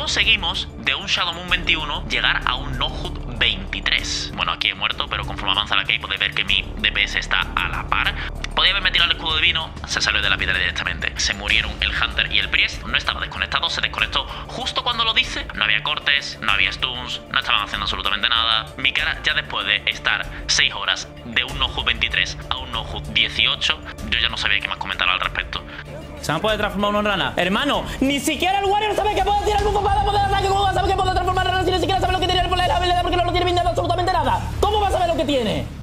conseguimos de un Shadow Moon 21 llegar a un Nohut 23. Bueno, aquí he muerto, pero conforme avanza la key podéis ver que mi DPS está a la par. Podía haber tirado el escudo de vino se salió de la piedra directamente. Se murieron el Hunter y el Priest, no estaba desconectado, se desconectó justo cuando lo dice. No había cortes, no había stuns, no estaban haciendo absolutamente nada. Mi cara ya después de estar 6 horas de un Nohut 23 a un Nohut 18, yo ya no sabía qué más comentar al respecto. Se a puede transformar uno en rana. Hermano, ni siquiera el Warrior sabe que puede tirar bufo para poder ataque. ¿Cómo va a saber que puede transformar rana si ni siquiera sabe lo que tiene la habilidad? Porque no lo tiene absolutamente nada. ¿Cómo va a saber lo que tiene?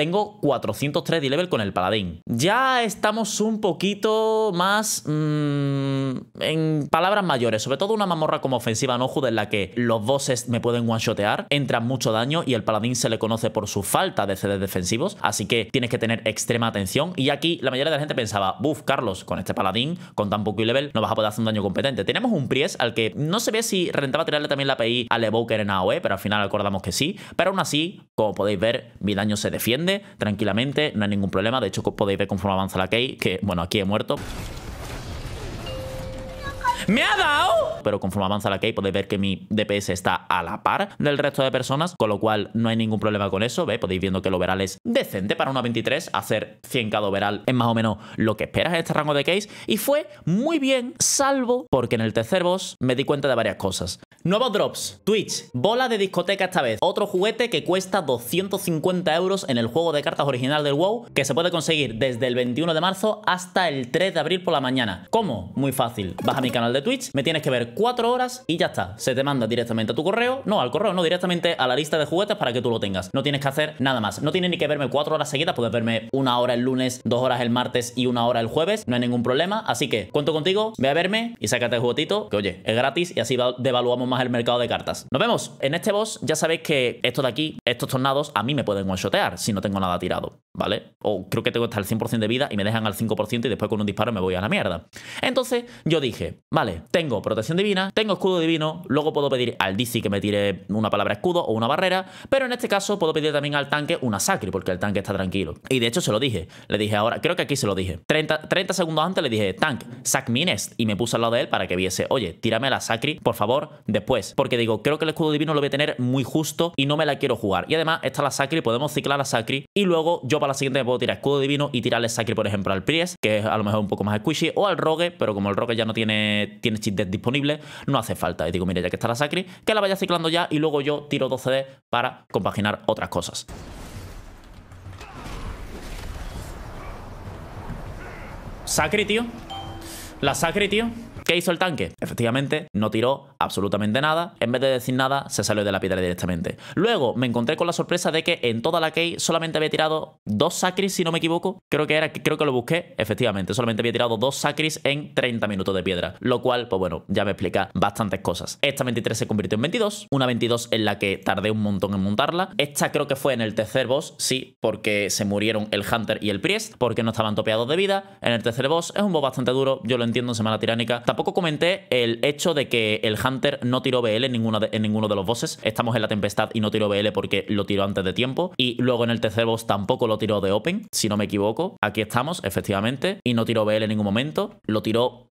tengo 403 de level con el paladín. Ya estamos un poquito más mm, en palabras mayores, sobre todo una mamorra como ofensiva Nohud en la que los bosses me pueden one-shotear, entran mucho daño y el paladín se le conoce por su falta de CDs defensivos, así que tienes que tener extrema atención. Y aquí la mayoría de la gente pensaba, buf, Carlos, con este paladín, con tan poco level, no vas a poder hacer un daño competente. Tenemos un priest al que no se ve si rentaba tirarle también la pi al Evoker en AOE, pero al final acordamos que sí. Pero aún así, como podéis ver, mi daño se defiende tranquilamente, no hay ningún problema. De hecho, podéis ver conforme avanza la key, que bueno, aquí he muerto. ¡Me ha dado! Pero conforme avanza la key podéis ver que mi DPS está a la par del resto de personas, con lo cual no hay ningún problema con eso, ¿veis? Podéis viendo que el overall es decente para una 23, hacer 100k de overall es más o menos lo que esperas en este rango de case, y fue muy bien, salvo porque en el tercer boss me di cuenta de varias cosas. Nuevos drops, Twitch, bola de discoteca esta vez, otro juguete que cuesta 250 euros en el juego de cartas original del WoW, que se puede conseguir desde el 21 de marzo hasta el 3 de abril por la mañana. ¿Cómo? Muy fácil, baja mi canal de Twitch, me tienes que ver 4 horas y ya está. Se te manda directamente a tu correo, no al correo, no directamente a la lista de juguetes para que tú lo tengas. No tienes que hacer nada más. No tienes ni que verme 4 horas seguidas, puedes verme una hora el lunes, dos horas el martes y una hora el jueves, no hay ningún problema. Así que cuento contigo, ve a verme y sácate el juguetito, que oye, es gratis y así devaluamos más el mercado de cartas. Nos vemos. En este boss ya sabéis que esto de aquí, estos tornados, a mí me pueden one si no tengo nada tirado, ¿vale? O creo que tengo hasta el 100% de vida y me dejan al 5% y después con un disparo me voy a la mierda. Entonces yo dije, Vale, tengo protección divina, tengo escudo divino, luego puedo pedir al DC que me tire una palabra escudo o una barrera, pero en este caso puedo pedir también al tanque una sacri, porque el tanque está tranquilo. Y de hecho se lo dije, le dije ahora, creo que aquí se lo dije. 30, 30 segundos antes le dije, tank, sac y me puse al lado de él para que viese, oye, tírame la sacri, por favor, después, porque digo, creo que el escudo divino lo voy a tener muy justo y no me la quiero jugar. Y además está la sacri, podemos ciclar la sacri, y luego yo para la siguiente me puedo tirar escudo divino y tirarle sacri, por ejemplo, al priest, que es a lo mejor un poco más squishy, o al Rogue, pero como el Rogue ya no tiene tienes chip deck disponible, no hace falta. Y digo, mira, ya que está la Sacri, que la vaya ciclando ya y luego yo tiro 12D para compaginar otras cosas. Sacri, tío. La Sacri, tío. ¿Qué hizo el tanque? Efectivamente, no tiró absolutamente nada. En vez de decir nada, se salió de la piedra directamente. Luego me encontré con la sorpresa de que en toda la key solamente había tirado dos sacris, si no me equivoco. Creo que era, creo que lo busqué. Efectivamente, solamente había tirado dos sacris en 30 minutos de piedra. Lo cual, pues bueno, ya me explica bastantes cosas. Esta 23 se convirtió en 22. Una 22 en la que tardé un montón en montarla. Esta creo que fue en el tercer boss, sí, porque se murieron el Hunter y el Priest, porque no estaban topeados de vida. En el tercer boss es un boss bastante duro, yo lo entiendo en Semana Tiránica. Tampoco comenté el hecho de que el Hunter no tiró BL en, en ninguno de los bosses. Estamos en la tempestad y no tiró BL porque lo tiró antes de tiempo. Y luego en el tercer boss tampoco lo tiró de Open, si no me equivoco. Aquí estamos, efectivamente. Y no tiró BL en ningún momento. Lo tiró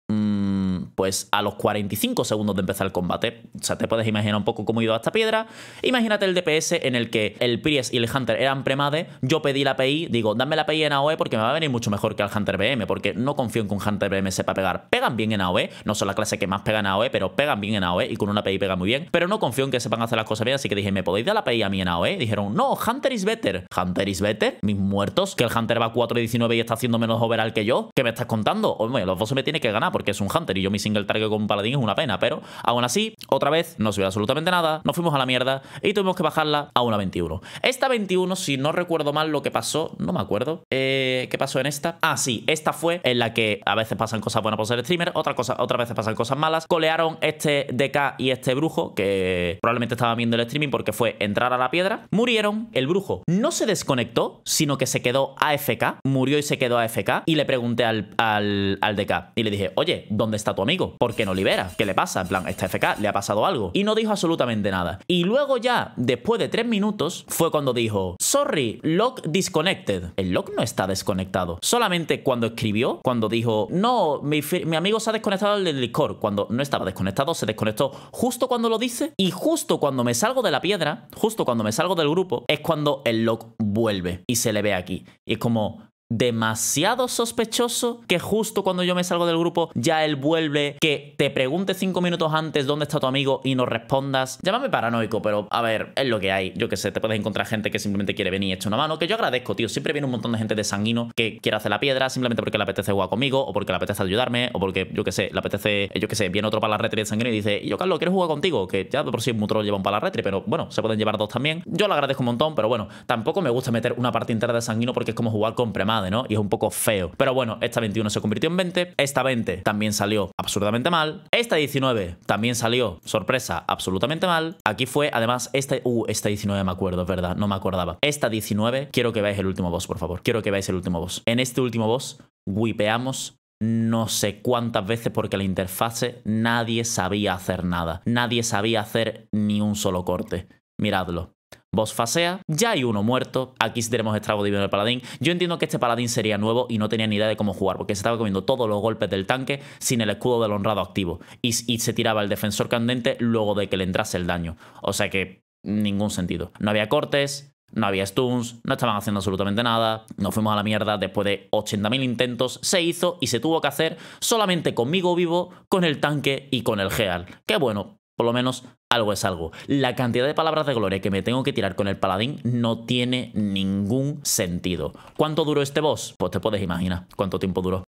pues a los 45 segundos de empezar el combate. O sea, te puedes imaginar un poco cómo he ido a esta piedra. Imagínate el DPS en el que el Priest y el Hunter eran premade, yo pedí la API, digo, dame la PI en AOE porque me va a venir mucho mejor que al Hunter BM, porque no confío en que un Hunter BM sepa pegar. Pegan bien en AOE, no son la clase que más pega en AOE, pero pegan bien en AOE y con una API pega muy bien, pero no confío en que sepan hacer las cosas bien, así que dije, ¿me podéis dar la API a mí en AOE? Dijeron, no, Hunter is better. Hunter is better, mis muertos, que el Hunter va 4 y 19 y está haciendo menos overall que yo, ¿qué me estás contando? Hombre, los dos me tiene que ganar porque es un Hunter y yo mis el target con paladín es una pena, pero aún así, otra vez, no subió absolutamente nada, nos fuimos a la mierda y tuvimos que bajarla a una 21. Esta 21, si no recuerdo mal lo que pasó, no me acuerdo, eh, ¿qué pasó en esta? Ah, sí, esta fue en la que a veces pasan cosas buenas por ser streamer, otras cosa veces pasan cosas malas. Colearon este DK y este brujo, que probablemente estaba viendo el streaming porque fue entrar a la piedra, murieron, el brujo no se desconectó, sino que se quedó AFK, murió y se quedó AFK, y le pregunté al, al, al DK y le dije, oye, ¿dónde está tu amigo? Porque no libera? ¿Qué le pasa? En plan, está FK, le ha pasado algo. Y no dijo absolutamente nada. Y luego ya, después de tres minutos, fue cuando dijo, sorry, lock disconnected. El lock no está desconectado. Solamente cuando escribió, cuando dijo, no, mi, mi amigo se ha desconectado del Discord. Cuando no estaba desconectado, se desconectó justo cuando lo dice. Y justo cuando me salgo de la piedra, justo cuando me salgo del grupo, es cuando el lock vuelve y se le ve aquí. Y es como, demasiado sospechoso que justo cuando yo me salgo del grupo ya él vuelve, que te pregunte cinco minutos antes dónde está tu amigo y no respondas. Llámame paranoico, pero a ver, es lo que hay. Yo que sé, te puedes encontrar gente que simplemente quiere venir y echar una mano, que yo agradezco, tío. Siempre viene un montón de gente de sanguino que quiere hacer la piedra simplemente porque le apetece jugar conmigo o porque le apetece ayudarme o porque, yo que sé, le apetece, eh, yo que sé, viene otro para la de sanguino y dice, yo Carlos, quiero jugar contigo, que ya por sí un troll lleva un para pero bueno, se pueden llevar dos también. Yo lo agradezco un montón, pero bueno, tampoco me gusta meter una parte entera de sanguino porque es como jugar con premar ¿no? Y es un poco feo. Pero bueno, esta 21 se convirtió en 20. Esta 20 también salió absurdamente mal. Esta 19 también salió, sorpresa, absolutamente mal. Aquí fue, además, esta... Uh, esta 19 me acuerdo, es verdad, no me acordaba. Esta 19, quiero que veáis el último boss, por favor. Quiero que veáis el último boss. En este último boss, wipeamos no sé cuántas veces porque la interfase nadie sabía hacer nada. Nadie sabía hacer ni un solo corte. Miradlo boss fasea, ya hay uno muerto, aquí sí tenemos estrago divino del paladín. Yo entiendo que este paladín sería nuevo y no tenía ni idea de cómo jugar, porque se estaba comiendo todos los golpes del tanque sin el escudo del honrado activo, y, y se tiraba el defensor candente luego de que le entrase el daño. O sea que ningún sentido. No había cortes, no había stuns, no estaban haciendo absolutamente nada, nos fuimos a la mierda después de 80.000 intentos, se hizo y se tuvo que hacer solamente conmigo vivo, con el tanque y con el Geal. Que bueno, por lo menos algo es algo. La cantidad de palabras de gloria que me tengo que tirar con el paladín no tiene ningún sentido. ¿Cuánto duró este boss? Pues te puedes imaginar cuánto tiempo duró.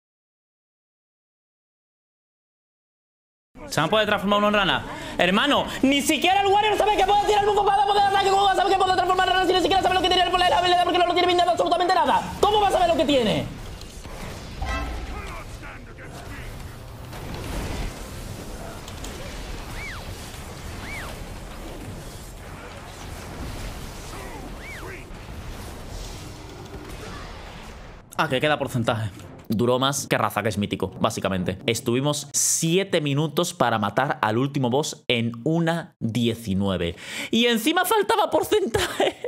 ¿Se me puede transformar uno en rana? Hermano, ni siquiera el Warrior sabe que puede tirar el bufo para poder ataque a saber que puede transformar en rana si ni siquiera sabe lo que tiene el La habilidad porque no lo tiene nada absolutamente nada. ¿Cómo va a saber lo que tiene? Ah, que queda porcentaje duró más que Raza, que es mítico, básicamente. Estuvimos 7 minutos para matar al último boss en una 19. Y encima faltaba porcentaje.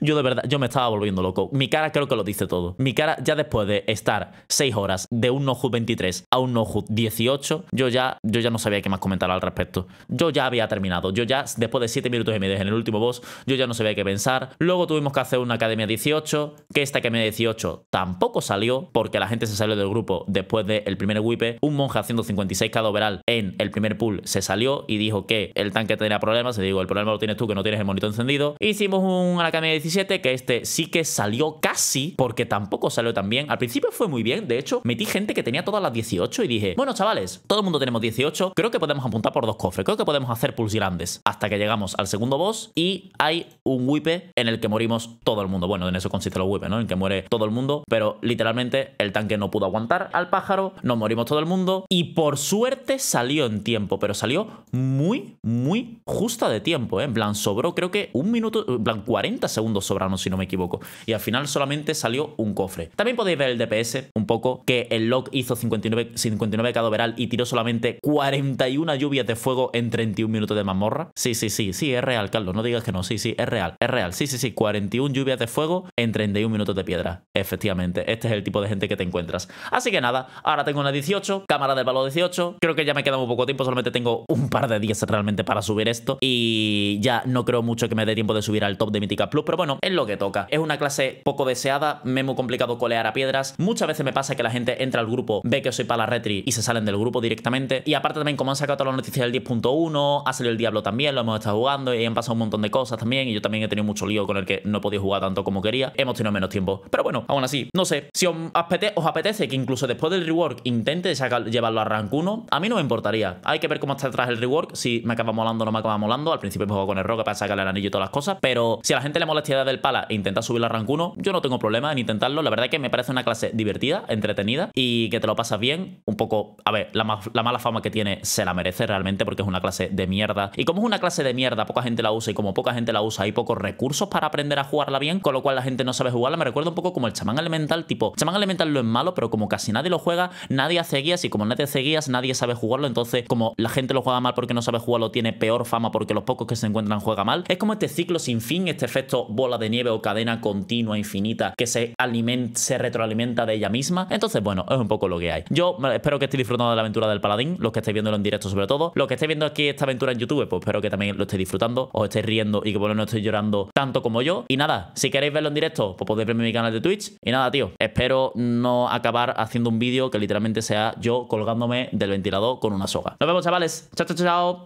Yo de verdad, yo me estaba volviendo loco. Mi cara creo que lo dice todo. Mi cara ya después de estar 6 horas de un no 23 a un no 18, yo ya, yo ya no sabía qué más comentar al respecto. Yo ya había terminado. Yo ya, después de 7 minutos y medio en el último boss, yo ya no sabía qué pensar. Luego tuvimos que hacer una Academia 18, que esta Academia 18 tampoco salió, porque la gente se salió del grupo después del primer wipe. Un monje haciendo 56 cada overall en el primer pool se salió y dijo que el tanque tenía problemas. se digo, el problema lo tienes tú, que no tienes el monitor encendido. Hicimos una 17, que este sí que salió casi, porque tampoco salió tan bien. Al principio fue muy bien, de hecho, metí gente que tenía todas las 18 y dije, bueno, chavales, todo el mundo tenemos 18, creo que podemos apuntar por dos cofres, creo que podemos hacer pulls grandes. Hasta que llegamos al segundo boss y hay un wipe en el que morimos todo el mundo. Bueno, en eso consiste el whipe, ¿no? En que muere todo el mundo, pero literalmente el tanque no pudo aguantar al pájaro, nos morimos todo el mundo y por suerte salió en tiempo, pero salió muy, muy justa de tiempo, ¿eh? En plan, sobró creo que un minuto, en plan, 40 segundos sobraron, si no me equivoco. Y al final solamente salió un cofre. También podéis ver el DPS un poco, que el lock hizo 59, 59 cadoveral y tiró solamente 41 lluvias de fuego en 31 minutos de mazmorra. Sí, sí, sí, sí, es real, Carlos. No digas que no. Sí, sí, es real, es real. Sí, sí, sí. 41 lluvias de fuego en 31 minutos de piedra. Efectivamente, este es el tipo de gente que te encuentras. Así que nada, ahora tengo una 18, cámara de valor 18. Creo que ya me queda muy poco tiempo, solamente tengo un par de días realmente para subir esto. Y ya no creo mucho que me dé tiempo de subir al top de mítica Plus, pero bueno, es lo que toca. Es una clase poco deseada, me es muy complicado colear a piedras. Muchas veces me pasa que la gente entra al grupo, ve que soy para la retri y se salen del grupo directamente. Y aparte también, como han sacado todas las noticias del 10.1, ha salido el Diablo también, lo hemos estado jugando y han pasado un montón de cosas también. Y yo también he tenido mucho lío con el que no podía jugar tanto como quería. Hemos tenido menos tiempo. Pero bueno, aún así, no sé. Si os apetece, que incluso después del rework intente sacar, llevarlo a rank 1, a mí no me importaría. Hay que ver cómo está detrás el rework, si me acaba molando o no me acaba molando. Al principio he jugado con el rock para sacar el anillo y todas las cosas. Pero si la gente la molestia del pala e intenta subir rank 1 yo no tengo problema en intentarlo. La verdad es que me parece una clase divertida, entretenida y que te lo pasas bien. Un poco, a ver, la, mala fama que tiene se la merece realmente porque es una clase de mierda. Y como es una clase de mierda, poca gente la usa y como poca gente la usa, hay pocos recursos para aprender a jugarla bien, con lo cual la gente no sabe jugarla. Me recuerda un poco como el chamán elemental, tipo, chamán elemental lo es malo, pero como casi nadie lo juega, nadie hace guías y como nadie hace guías, nadie sabe jugarlo. Entonces, como la gente lo juega mal porque no sabe jugarlo, tiene peor fama porque los pocos que se encuentran juega mal. Es como este ciclo sin fin, este efecto esto bola de nieve o cadena continua, infinita, que se, alimenta, se retroalimenta de ella misma. Entonces, bueno, es un poco lo que hay. Yo espero que estéis disfrutando de la aventura del paladín, los que estáis viéndolo en directo sobre todo. Los que estéis viendo aquí esta aventura en YouTube, pues espero que también lo estéis disfrutando, os estéis riendo y que por lo menos estéis llorando tanto como yo. Y nada, si queréis verlo en directo, pues podéis verme mi canal de Twitch. Y nada, tío, espero no acabar haciendo un vídeo que literalmente sea yo colgándome del ventilador con una soga. Nos vemos, chavales. Chao, chao, chao.